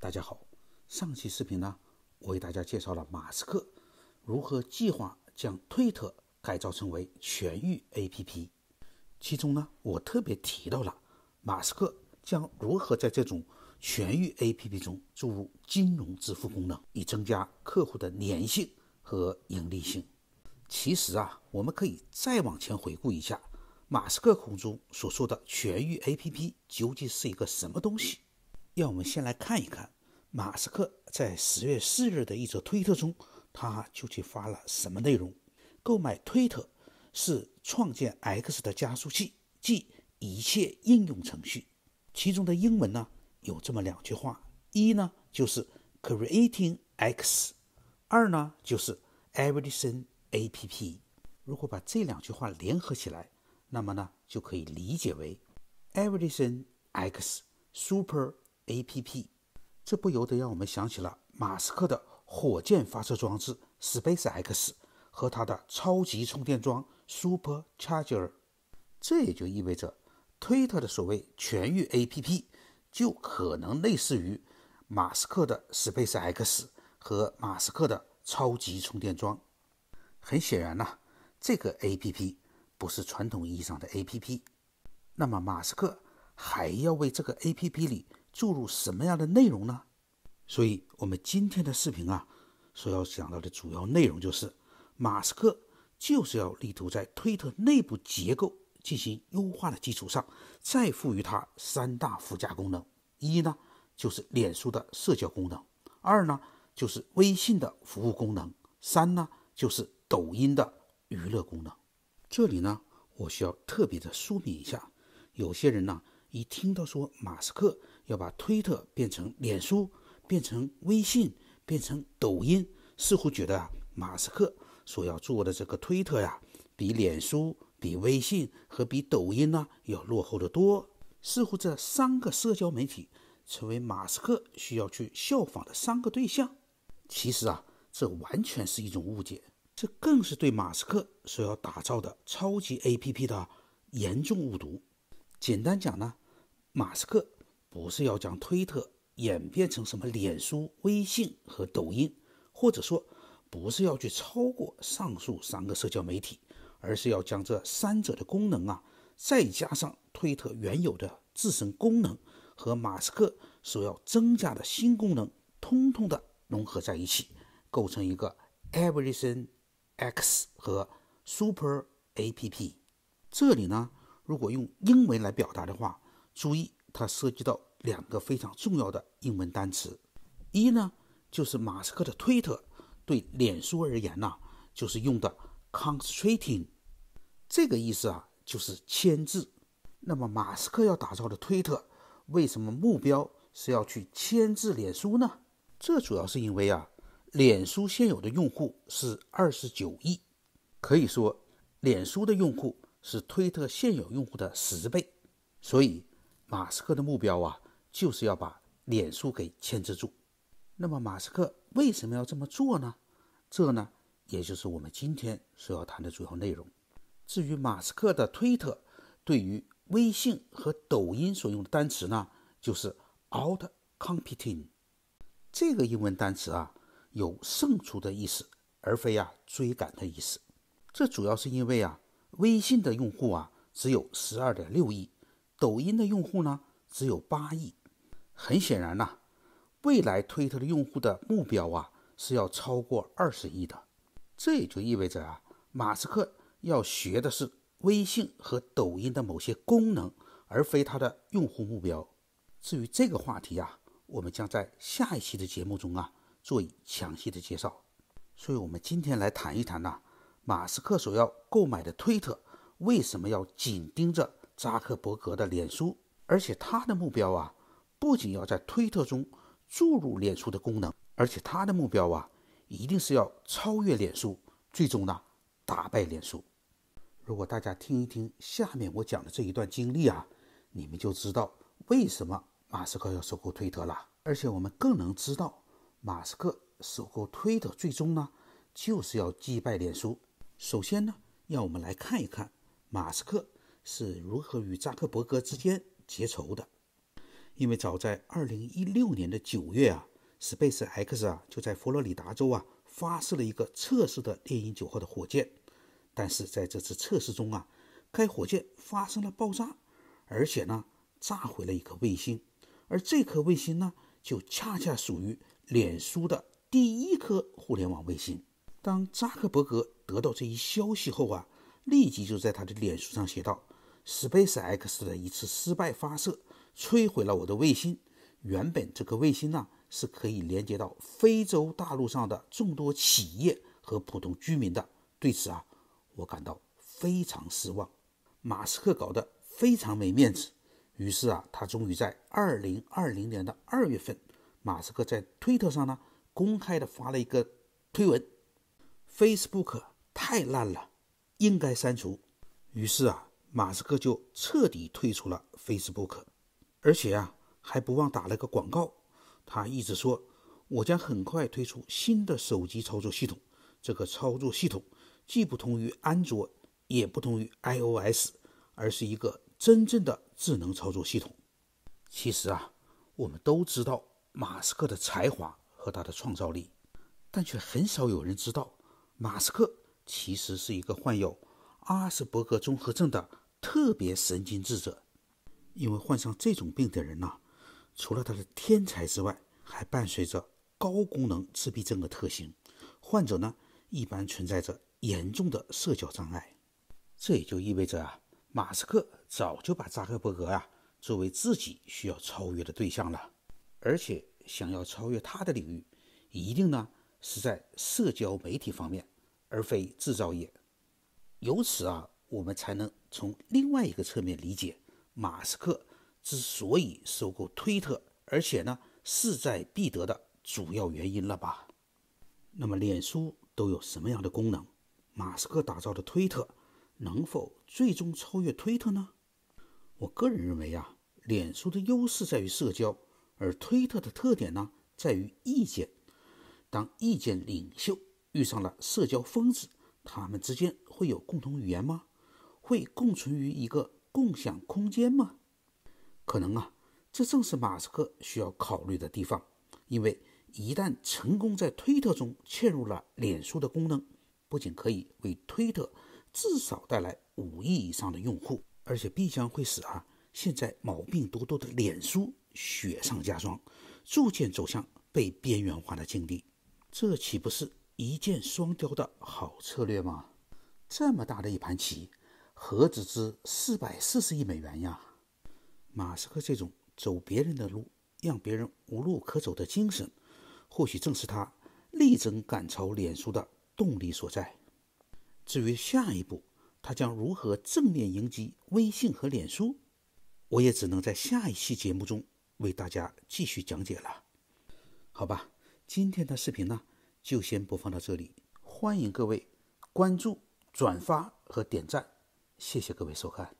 大家好，上期视频呢，我给大家介绍了马斯克如何计划将推特改造成为全域 APP，其中呢，我特别提到了马斯克将如何在这种全域 APP 中注入金融支付功能，以增加客户的粘性和盈利性。其实啊，我们可以再往前回顾一下，马斯克口中所说的全域 APP 究竟是一个什么东西？让我们先来看一看马斯克在十月四日的一则推特中，他究竟发了什么内容。购买推特是创建 X 的加速器，即一切应用程序。其中的英文呢有这么两句话：一呢就是 Creating X，二呢就是 Everything App。如果把这两句话联合起来，那么呢就可以理解为 Everything X Super。A.P.P.，这不由得让我们想起了马斯克的火箭发射装置 Space X 和他的超级充电桩 Supercharger。这也就意味着，推特的所谓全域 A.P.P. 就可能类似于马斯克的 Space X 和马斯克的超级充电桩。很显然呢，这个 A.P.P. 不是传统意义上的 A.P.P.。那么马斯克还要为这个 A.P.P. 里。注入什么样的内容呢？所以，我们今天的视频啊，所要讲到的主要内容就是，马斯克就是要力图在推特内部结构进行优化的基础上，再赋予它三大附加功能：一呢，就是脸书的社交功能；二呢，就是微信的服务功能；三呢，就是抖音的娱乐功能。这里呢，我需要特别的说明一下，有些人呢，一听到说马斯克，要把推特变成脸书，变成微信，变成抖音，似乎觉得啊，马斯克所要做的这个推特呀，比脸书、比微信和比抖音呢要落后的多。似乎这三个社交媒体成为马斯克需要去效仿的三个对象。其实啊，这完全是一种误解，这更是对马斯克所要打造的超级 APP 的严重误读。简单讲呢，马斯克。不是要将推特演变成什么脸书、微信和抖音，或者说不是要去超过上述三个社交媒体，而是要将这三者的功能啊，再加上推特原有的自身功能和马斯克所要增加的新功能，通通的融合在一起，构成一个 Everything X 和 Super App。这里呢，如果用英文来表达的话，注意。它涉及到两个非常重要的英文单词，一呢就是马斯克的推特，对脸书而言呢，就是用的 concentrating，这个意思啊就是牵制。那么马斯克要打造的推特，为什么目标是要去牵制脸书呢？这主要是因为啊，脸书现有的用户是二十九亿，可以说脸书的用户是推特现有用户的十倍，所以。马斯克的目标啊，就是要把脸书给牵制住。那么，马斯克为什么要这么做呢？这呢，也就是我们今天所要谈的主要内容。至于马斯克的推特，对于微信和抖音所用的单词呢，就是 “outcompeting”。这个英文单词啊，有胜出的意思，而非啊追赶的意思。这主要是因为啊，微信的用户啊，只有十二点六亿。抖音的用户呢只有八亿，很显然呐，未来推特的用户的目标啊是要超过二十亿的，这也就意味着啊，马斯克要学的是微信和抖音的某些功能，而非他的用户目标。至于这个话题啊，我们将在下一期的节目中啊做以详细的介绍。所以，我们今天来谈一谈呢，马斯克所要购买的推特为什么要紧盯着。扎克伯格的脸书，而且他的目标啊，不仅要在推特中注入脸书的功能，而且他的目标啊，一定是要超越脸书，最终呢打败脸书。如果大家听一听下面我讲的这一段经历啊，你们就知道为什么马斯克要收购推特了。而且我们更能知道，马斯克收购推特最终呢，就是要击败脸书。首先呢，让我们来看一看马斯克。是如何与扎克伯格之间结仇的？因为早在二零一六年的九月啊，Space X 啊就在佛罗里达州啊发射了一个测试的猎鹰九号的火箭，但是在这次测试中啊，该火箭发生了爆炸，而且呢炸毁了一颗卫星，而这颗卫星呢就恰恰属于脸书的第一颗互联网卫星。当扎克伯格得到这一消息后啊，立即就在他的脸书上写道。Space X 的一次失败发射摧毁了我的卫星。原本这个卫星呢是可以连接到非洲大陆上的众多企业和普通居民的。对此啊，我感到非常失望。马斯克搞得非常没面子。于是啊，他终于在二零二零年的二月份，马斯克在推特上呢公开的发了一个推文：“Facebook 太烂了，应该删除。”于是啊。马斯克就彻底退出了 Facebook，而且啊，还不忘打了个广告。他一直说：“我将很快推出新的手机操作系统，这个操作系统既不同于安卓，也不同于 iOS，而是一个真正的智能操作系统。”其实啊，我们都知道马斯克的才华和他的创造力，但却很少有人知道，马斯克其实是一个患有阿斯伯格综合症的。特别神经质者，因为患上这种病的人呢，除了他的天才之外，还伴随着高功能自闭症的特性。患者呢，一般存在着严重的社交障碍。这也就意味着啊，马斯克早就把扎克伯格啊作为自己需要超越的对象了。而且想要超越他的领域，一定呢是在社交媒体方面，而非制造业。由此啊，我们才能。从另外一个侧面理解，马斯克之所以收购推特，而且呢势在必得的主要原因了吧？那么，脸书都有什么样的功能？马斯克打造的推特能否最终超越推特呢？我个人认为啊，脸书的优势在于社交，而推特的特点呢在于意见。当意见领袖遇上了社交疯子，他们之间会有共同语言吗？会共存于一个共享空间吗？可能啊，这正是马斯克需要考虑的地方。因为一旦成功在推特中嵌入了脸书的功能，不仅可以为推特至少带来五亿以上的用户，而且必将会使啊现在毛病多多的脸书雪上加霜，逐渐走向被边缘化的境地。这岂不是一箭双雕的好策略吗？这么大的一盘棋。何止值四百四十亿美元呀！马斯克这种走别人的路，让别人无路可走的精神，或许正是他力争赶超脸书的动力所在。至于下一步他将如何正面迎击微信和脸书，我也只能在下一期节目中为大家继续讲解了。好吧，今天的视频呢就先播放到这里，欢迎各位关注、转发和点赞。谢谢各位收看。